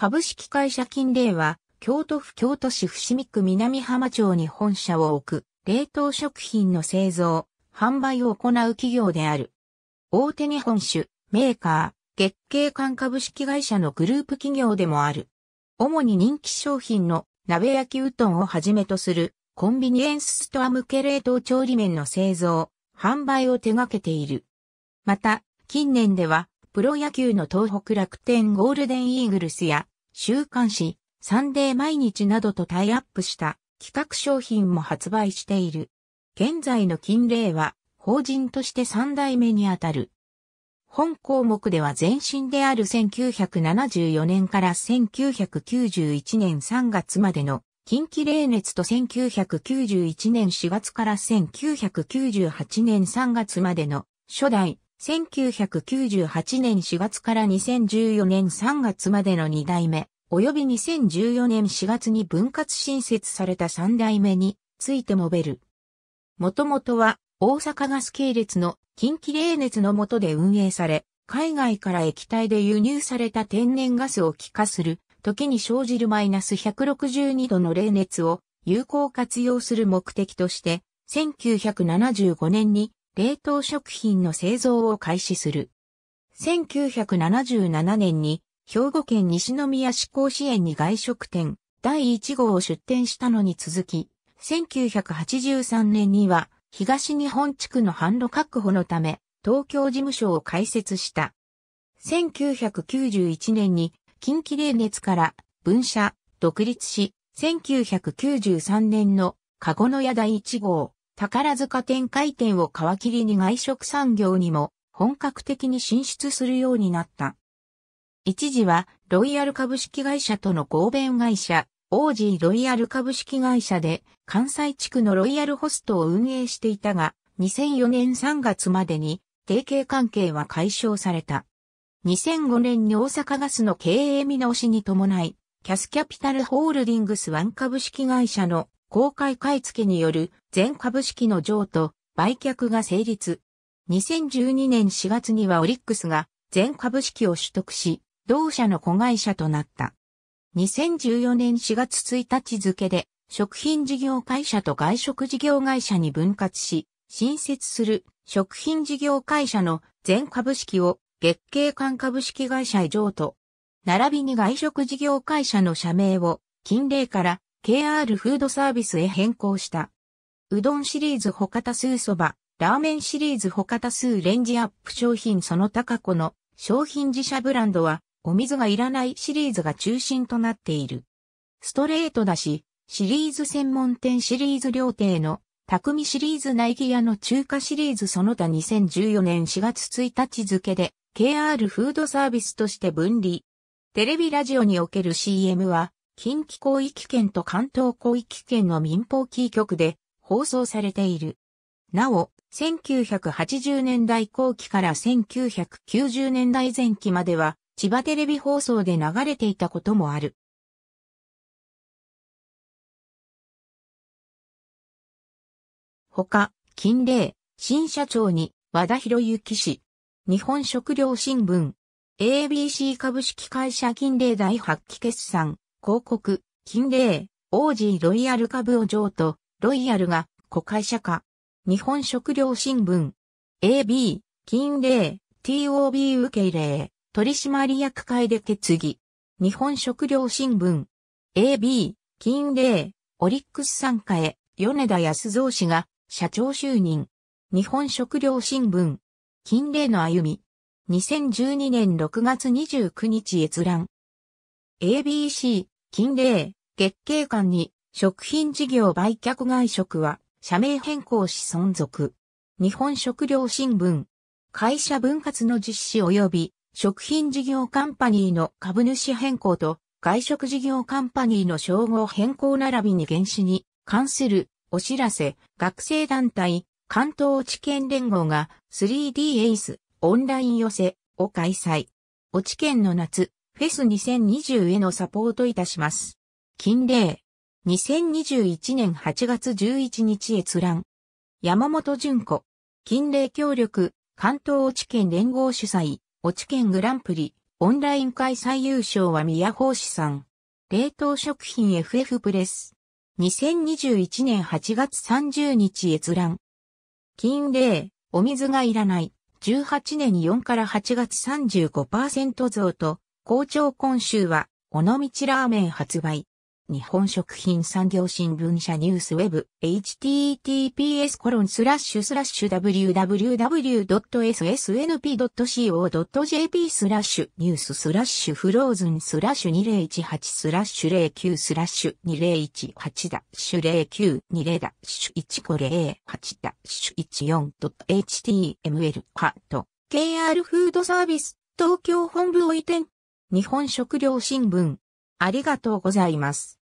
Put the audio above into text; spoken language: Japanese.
株式会社金霊は、京都府京都市伏見区南浜町に本社を置く、冷凍食品の製造、販売を行う企業である。大手日本酒、メーカー、月経館株式会社のグループ企業でもある。主に人気商品の鍋焼きうどんをはじめとするコンビニエンスストア向け冷凍調理麺の製造、販売を手掛けている。また、近年ではプロ野球の東北楽天ゴールデンイーグルスや、週刊誌、サンデー毎日などとタイアップした企画商品も発売している。現在の金令は、法人として3代目にあたる。本項目では前身である1974年から1991年3月までの近畿冷熱と1991年4月から1998年3月までの初代1998年4月から2014年3月までの2代目、及び2014年4月に分割新設された3代目についてもべる。もともとは大阪ガス系列の近畿冷熱の下で運営され、海外から液体で輸入された天然ガスを気化する、時に生じるマイナス162度の冷熱を有効活用する目的として、1975年に冷凍食品の製造を開始する。1977年に兵庫県西宮市甲子園に外食店第1号を出店したのに続き、1983年には東日本地区の販路確保のため東京事務所を開設した。1991年に近畿冷熱から分社、独立し、1993年の籠の屋第1号、宝塚展開店を皮切りに外食産業にも本格的に進出するようになった。一時はロイヤル株式会社との合弁会社、オージーロイヤル株式会社で関西地区のロイヤルホストを運営していたが、2004年3月までに提携関係は解消された。2005年に大阪ガスの経営見直しに伴い、キャスキャピタルホールディングスワン株式会社の公開買い付けによる全株式の譲渡、売却が成立。2012年4月にはオリックスが全株式を取得し、同社の子会社となった。2014年4月1日付で、食品事業会社と外食事業会社に分割し、新設する食品事業会社の全株式を月経管株式会社へ譲渡。並びに外食事業会社の社名を、近例から KR フードサービスへ変更した。うどんシリーズ他多数そば、ラーメンシリーズ他多数レンジアップ商品その過去の商品自社ブランドはお水がいらないシリーズが中心となっている。ストレートだし、シリーズ専門店シリーズ料亭の匠シリーズナイキ屋の中華シリーズその他2014年4月1日付で KR フードサービスとして分離。テレビラジオにおける CM は近畿広域圏と関東広域圏の民放キー局で放送されている。なお、1980年代後期から1990年代前期までは、千葉テレビ放送で流れていたこともある。他、金霊、新社長に和田博之氏、日本食料新聞、ABC 株式会社金霊第8期決算、広告、金霊、王子ロイヤル株を譲渡、ロイヤルが、子会社化。日本食料新聞。AB、金霊、TOB 受け入れ、取締役会で決議。日本食料新聞。AB、金霊、オリックス参加へ、米田康造氏が、社長就任。日本食料新聞。金霊の歩み。2012年6月29日閲覧。ABC、近令、月経館に、食品事業売却外食は、社名変更し存続。日本食料新聞。会社分割の実施及び、食品事業カンパニーの株主変更と、外食事業カンパニーの称号変更並びに原資に関するお知らせ、学生団体、関東地検連合が 3D エイスオンライン寄せを開催。お知見の夏、フェス2020へのサポートいたします。近例。2021年8月11日閲覧。山本淳子。近例協力、関東落ち県連合主催、落ち県グランプリ、オンライン会最優勝は宮宝師さん。冷凍食品 FF プレス。2021年8月30日閲覧。近例、お水がいらない。18年4から8月35%増と、校長今週は、尾道ラーメン発売。日本食品産業新聞社ニュースウェブ https コロンスラッシュスラッシュ www.ssnp.co.jp スラッシュニューススラッシュフローズンスラッシュ2018スラッシュ09スラッシュ2018ダッシュ092ダッシュ1508ダッシュ 14.html ハット KR フードサービス東京本部を移転日本食料新聞。ありがとうございます。